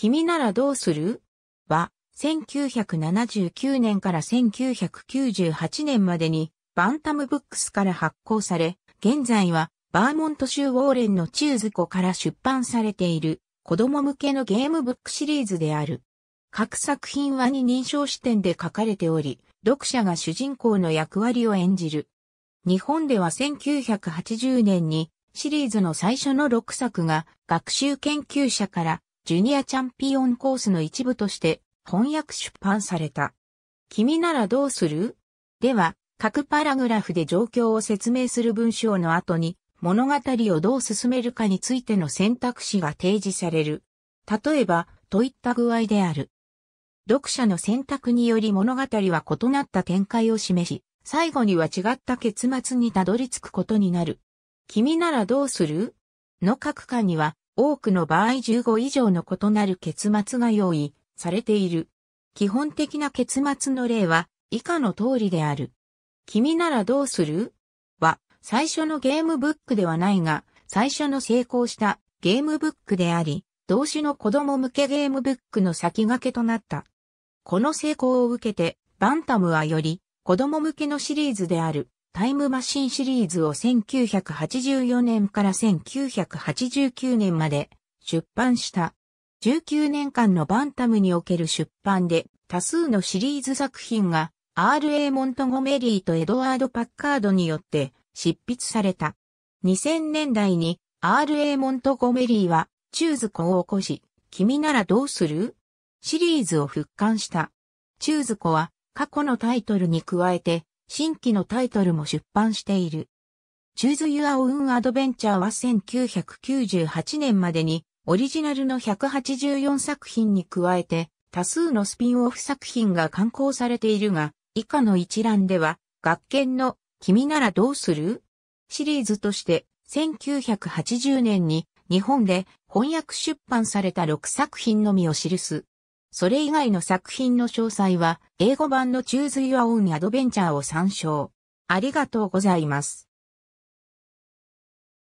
君ならどうするは、1979年から1998年までに、バンタムブックスから発行され、現在は、バーモント州ウォーレンのチューズ湖から出版されている、子供向けのゲームブックシリーズである。各作品はに認証視点で書かれており、読者が主人公の役割を演じる。日本では1980年にシリーズの最初の6作が学習研究者からジュニアチャンピオンコースの一部として翻訳出版された。君ならどうするでは、各パラグラフで状況を説明する文章の後に物語をどう進めるかについての選択肢が提示される。例えば、といった具合である。読者の選択により物語は異なった展開を示し、最後には違った結末にたどり着くことになる。君ならどうするの各巻には多くの場合15以上の異なる結末が用意されている。基本的な結末の例は以下の通りである。君ならどうするは最初のゲームブックではないが最初の成功したゲームブックであり、同種の子供向けゲームブックの先駆けとなった。この成功を受けてバンタムはより子供向けのシリーズであるタイムマシンシリーズを1984年から1989年まで出版した。19年間のバンタムにおける出版で多数のシリーズ作品が R.A. モントゴメリーとエドワード・パッカードによって執筆された。2000年代に R.A. モントゴメリーはチューズコを起こし、君ならどうするシリーズを復刊した。ーズコは過去のタイトルに加えて新規のタイトルも出版している。Choose Your Own Adventure は1998年までにオリジナルの184作品に加えて多数のスピンオフ作品が刊行されているが、以下の一覧では、学研の君ならどうするシリーズとして1980年に日本で翻訳出版された6作品のみを記す。それ以外の作品の詳細は、英語版の中髄はオンアドベンチャーを参照。ありがとうございます。